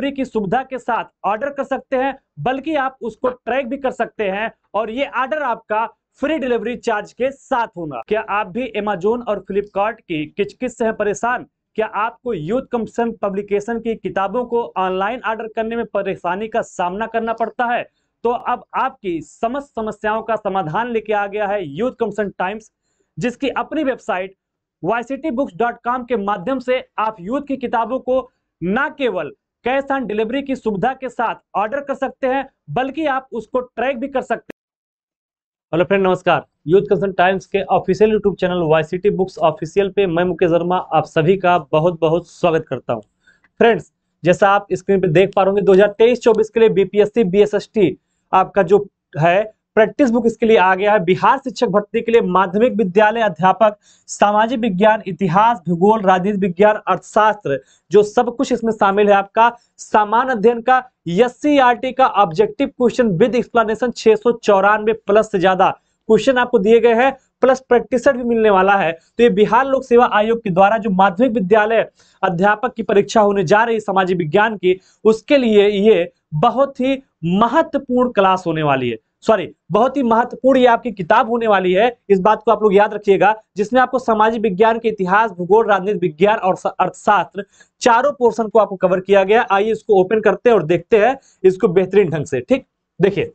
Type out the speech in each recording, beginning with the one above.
delivery की सुविधा के साथ ऑर्डर कर सकते हैं बल्कि आप उसको ट्रैक भी कर सकते हैं और ये ऑर्डर आपका फ्री डिलीवरी चार्ज के साथ होगा क्या आप भी एमेजोन और फ्लिपकार्ट की किचकिच से हैं परेशान क्या आपको यूथ कमीशन पब्लिकेशन की किताबों को ऑनलाइन ऑर्डर करने में परेशानी का सामना करना पड़ता है तो अब आपकी समस्त समस्याओं का समाधान लेके आ गया है यूथ कमीशन टाइम्स जिसकी अपनी वेबसाइट वाई के माध्यम से आप यूथ की किताबों को ना केवल कैश ऑन डिलीवरी की सुविधा के साथ ऑर्डर कर सकते हैं बल्कि आप उसको ट्रैक भी कर सकते हैं हेलो फ्रेंड नमस्कार यूथ कंसर्न टाइम्स के official YouTube channel Y books official पे मैं मुकेश वर्मा आप सभी का बहुत बहुत स्वागत करता हूं फ्रेंड्स जैसा आप स्क्रीन पे देख पा रहे होंगे 2023-24 के लिए बीपीएससी बीएसएसटी आपका जो है प्रैक्टिस बुक इसके लिए आ गया है बिहार शिक्षक भर्ती के लिए माध्यमिक विद्यालय अध्यापक सामाजिक विज्ञान इतिहास भूगोल राजनीति विज्ञान अर्थशास्त्र जो सब कुछ इसमें शामिल है आपका सामान्य अध्ययन का एस e का ऑब्जेक्टिव क्वेश्चन विद एक्सप्लेनेशन छह प्लस से ज्यादा क्वेश्चन आपको दिए गए हैं प्लस प्रैक्टिस भी मिलने वाला है तो ये बिहार लोक सेवा आयोग के द्वारा जो माध्यमिक विद्यालय अध्यापक की परीक्षा होने जा रही है सामाजिक विज्ञान की उसके लिए ये बहुत ही महत्वपूर्ण क्लास होने वाली है सॉरी बहुत ही महत्वपूर्ण ये आपकी किताब होने वाली है इस बात को आप लोग याद रखिएगा जिसमें आपको सामाजिक विज्ञान के इतिहास भूगोल राजनीति विज्ञान और अर्थशास्त्र चारों पोर्शन को आपको कवर किया गया आइए इसको ओपन करते हैं और देखते हैं इसको बेहतरीन ढंग से ठीक देखिए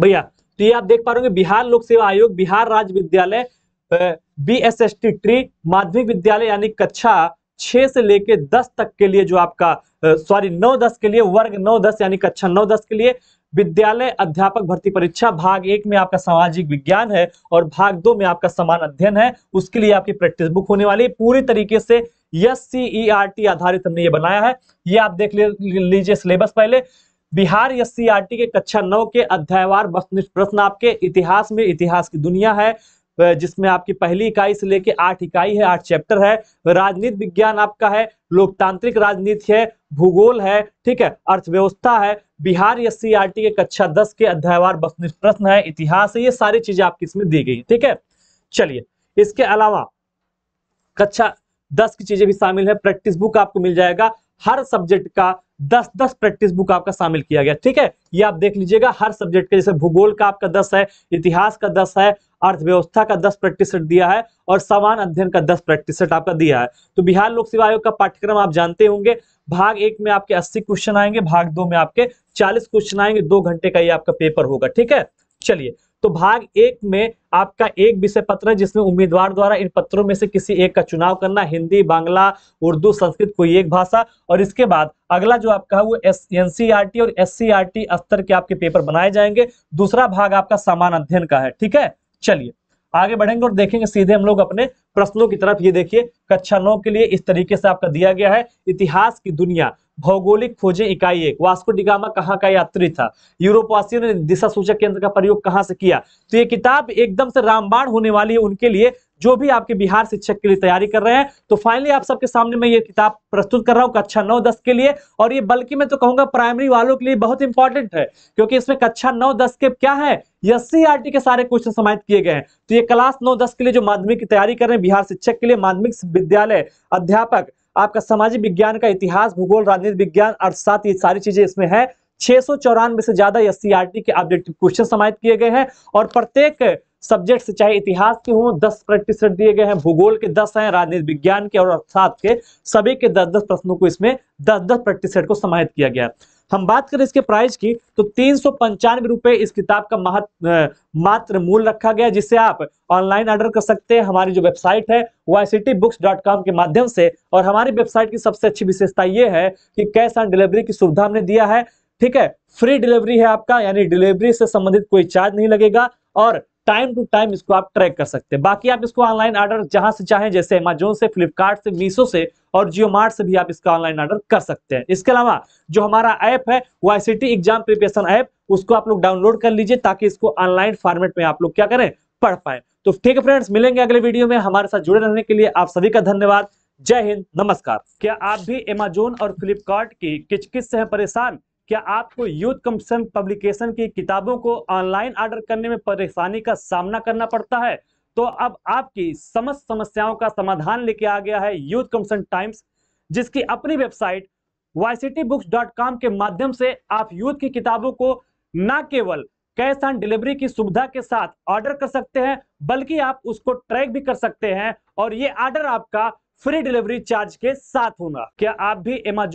भैया तो ये आप देख पा रहे बिहार लोक सेवा आयोग बिहार राज्य विद्यालय बी एस एस टी ट्री माध्यमिक विद्यालय यानी कक्षा छह से लेके दस तक के लिए जो आपका सॉरी नौ दस के लिए वर्ग नौ दस यानी कक्षा नौ दस के लिए विद्यालय अध्यापक भर्ती परीक्षा भाग एक में आपका सामाजिक विज्ञान है और भाग दो में आपका समान अध्ययन है उसके लिए आपकी प्रैक्टिस बुक होने वाली है पूरी तरीके से आर टी e आधारित हमने ये बनाया है ये आप देख लीजिए सिलेबस पहले बिहार एस e के कक्षा नौ के अध्यायवार प्रश्न आपके इतिहास में इतिहास की दुनिया है जिसमें आपकी पहली इकाई से लेके आठ इकाई है आठ चैप्टर है राजनीति विज्ञान आपका है लोकतांत्रिक राजनीति है भूगोल है ठीक है अर्थव्यवस्था है बिहार एस के कक्षा दस के अध्यायवार वस्तुनिष्ठ प्रश्न है इतिहास है ये सारी चीजें आपकी इसमें दी गई ठीक है चलिए इसके अलावा कक्षा दस की चीजें भी शामिल है प्रैक्टिस बुक आपको मिल जाएगा हर सब्जेक्ट का दस दस प्रैक्टिस बुक आपका शामिल किया गया ठीक है ये आप देख लीजिएगा हर सब्जेक्ट का जैसे भूगोल का आपका दस है इतिहास का दस है अर्थव्यवस्था का दस प्रतिशत दिया है और समान अध्ययन का दस प्रतिशत आपका दिया है तो बिहार लोक सेवा आयोग का पाठ्यक्रम आप जानते होंगे भाग एक में आपके अस्सी क्वेश्चन आएंगे भाग दो में आपके चालीस क्वेश्चन आएंगे दो घंटे का ये आपका पेपर होगा ठीक है चलिए तो भाग एक में आपका एक विषय पत्र है जिसमें उम्मीदवार द्वारा इन पत्रों में से किसी एक का चुनाव करना हिंदी बांग्ला उर्दू संस्कृत कोई एक भाषा और इसके बाद अगला जो आपका है वो एस एनसीईआरटी और एससीईआरटी स्तर के आपके पेपर बनाए जाएंगे दूसरा भाग आपका समान अध्ययन का है ठीक है चलिए आगे बढ़ेंगे और देखेंगे सीधे हम लोग अपने प्रश्नों की तरफ ये देखिए कक्षा नौ के लिए इस तरीके से आपका दिया गया है इतिहास की दुनिया भौगोलिक खोजें इकाई एक वास्को डिगामा कहाँ का यात्री था यूरोपवासियों ने दिशा सूचक केंद्र का प्रयोग कहाँ से किया तो ये किताब एकदम से रामबाण होने वाली है उनके लिए जो भी आपके बिहार शिक्षक के लिए तैयारी कर रहे हैं तो फाइनली आप सबके सामने मैं ये किताब प्रस्तुत कर रहा हूँ कक्षा नौ दस के लिए और ये बल्कि मैं तो कहूंगा प्राइमरी वालों के लिए बहुत इंपॉर्टेंट है क्योंकि इसमें कक्षा नौ दस के क्या है एस e के सारे क्वेश्चन समाहित किए गए हैं तो ये क्लास नौ दस के लिए जो माध्यमिक की तैयारी कर रहे हैं बिहार शिक्षक के लिए माध्यमिक विद्यालय अध्यापक आपका सामाजिक विज्ञान का इतिहास भूगोल राजनीति विज्ञान अर्थशास्त्र ये सारी चीजें इसमें है छह से ज्यादा एस सी e के ऑब्जेक्टिव क्वेश्चन समाहित किए गए हैं और प्रत्येक सब्जेक्ट चाहे इतिहास के हों दस प्रतिशत दिए गए हैं भूगोल के दस हैं राजनीति विज्ञान के और अर्थशास्त्र के सभी के दस दस प्रश्नों को इसमें दस दस प्रतिशत को समाहित किया गया हम बात करें इसके प्राइस की तो तीन सौ पंचानवे रुपए इस किताब का महत मात्र मूल रखा गया जिसे आप ऑनलाइन ऑर्डर कर सकते हैं हमारी जो वेबसाइट है yctbooks.com के माध्यम से और हमारी वेबसाइट की सबसे अच्छी विशेषता ये है कि कैश ऑन डिलीवरी की सुविधा हमने दिया है ठीक है फ्री डिलीवरी है आपका यानी डिलीवरी से संबंधित कोई चार्ज नहीं लगेगा और टाइम टू टाइम इसको आप ट्रैक कर सकते हैं बाकी आप इसको ऑनलाइन ऑर्डर जहां से चाहें जैसे अमेजोन से फ्लिपकार्ट से मीशो से और जियो मार्ट से भी आप इसका ऑनलाइन ऑर्डर कर सकते हैं इसके अलावा जो हमारा ऐप है वाई एग्जाम प्रिपरेशन ऐप उसको आप लोग डाउनलोड कर लीजिए ताकि इसको ऑनलाइन फॉर्मेट में आप लोग क्या करें पढ़ पाए तो ठीक है फ्रेंड्स मिलेंगे अगले वीडियो में हमारे साथ जुड़े रहने के लिए आप सभी का धन्यवाद जय हिंद नमस्कार क्या आप भी अमेजोन और फ्लिपकार्ट की किचकिच से हैं परेशान क्या आपको यूथ कमीशन पब्लिकेशन की किताबों को ऑनलाइन ऑर्डर करने में परेशानी का सामना करना पड़ता है तो अब आपकी समस्त समस्याओं का समाधान लेके आ गया है यूथ कमीशन टाइम्स जिसकी अपनी वेबसाइट वाई के माध्यम से आप यूथ की किताबों को न केवल कैश ऑन डिलीवरी की सुविधा के साथ ऑर्डर कर सकते हैं बल्कि आप उसको ट्रैक भी कर सकते हैं और ये ऑर्डर आपका फ्री डिलीवरी चार्ज के साथ होगा क्या आप भी एमेजोन